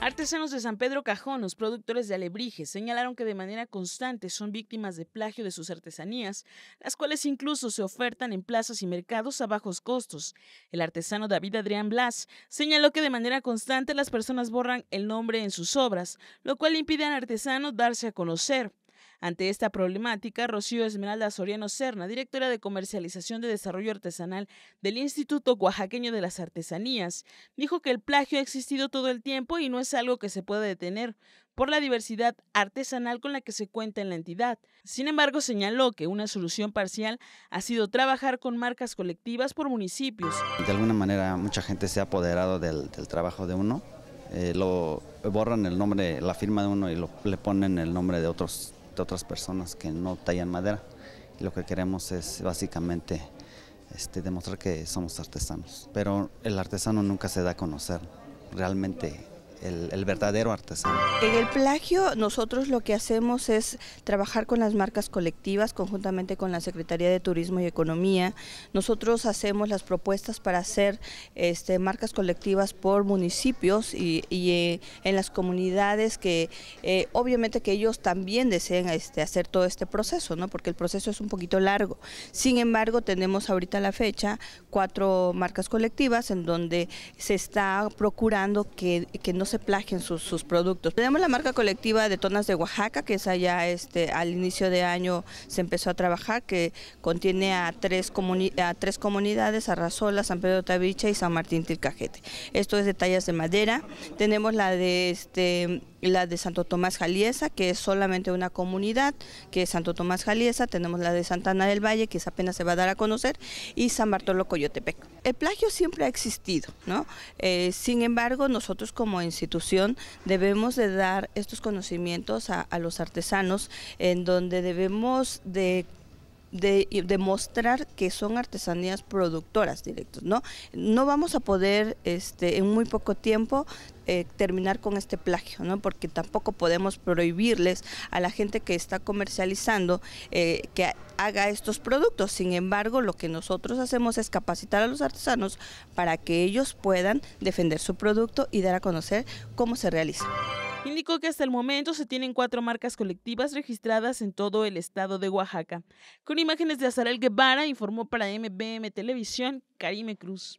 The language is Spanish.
Artesanos de San Pedro Cajón, los productores de alebrijes, señalaron que de manera constante son víctimas de plagio de sus artesanías, las cuales incluso se ofertan en plazas y mercados a bajos costos. El artesano David Adrián Blas señaló que de manera constante las personas borran el nombre en sus obras, lo cual impide al artesano darse a conocer. Ante esta problemática, Rocío Esmeralda Soriano Serna, directora de comercialización de desarrollo artesanal del Instituto Oaxaqueño de las Artesanías, dijo que el plagio ha existido todo el tiempo y no es algo que se pueda detener por la diversidad artesanal con la que se cuenta en la entidad. Sin embargo, señaló que una solución parcial ha sido trabajar con marcas colectivas por municipios. De alguna manera, mucha gente se ha apoderado del, trabajo de uno, eh, lo borran el nombre, la firma de uno y lo, le ponen el nombre de otros otras personas que no tallan madera. Y lo que queremos es básicamente este, demostrar que somos artesanos. Pero el artesano nunca se da a conocer. Realmente el, verdadero artesano. En el plagio nosotros lo que hacemos es trabajar con las marcas colectivas conjuntamente con la Secretaría de Turismo y Economía. Nosotros hacemos las propuestas para hacer este, marcas colectivas por municipios y, eh, en las comunidades que eh, obviamente que ellos también deseen este, hacer todo este proceso, ¿no? porque el proceso es un poquito largo. Sin embargo, tenemos ahorita la fecha cuatro marcas colectivas en donde se está procurando que, que no se plagien sus, productos. Tenemos la marca colectiva de Tonas de Oaxaca, que es allá este, al inicio de año se empezó a trabajar, que contiene a tres, a tres comunidades, Arrasola, San Pedro Tabicha y San Martín Tilcajete. Esto es de tallas de madera. Tenemos la de... Este, la de Santo Tomás Jaliesa, que es solamente una comunidad, que es Santo Tomás Jaliesa, tenemos la de Santana del Valle, que apenas se va a dar a conocer, y San Bartolo Coyotepec. El plagio siempre ha existido, ¿no? Eh, sin embargo, nosotros como institución debemos de dar estos conocimientos a, a los artesanos, en donde debemos de de demostrar que son artesanías productoras directas, ¿no? No vamos a poder este, en muy poco tiempo eh, terminar con este plagio, ¿no? Porque tampoco podemos prohibirles a la gente que está comercializando eh, que haga estos productos. Sin embargo, lo que nosotros hacemos es capacitar a los artesanos para que ellos puedan defender su producto y dar a conocer cómo se realiza. Indicó que hasta el momento se tienen cuatro marcas colectivas registradas en todo el estado de Oaxaca. Con imágenes de Azarel Guevara, informó para MBM Televisión Karime Cruz.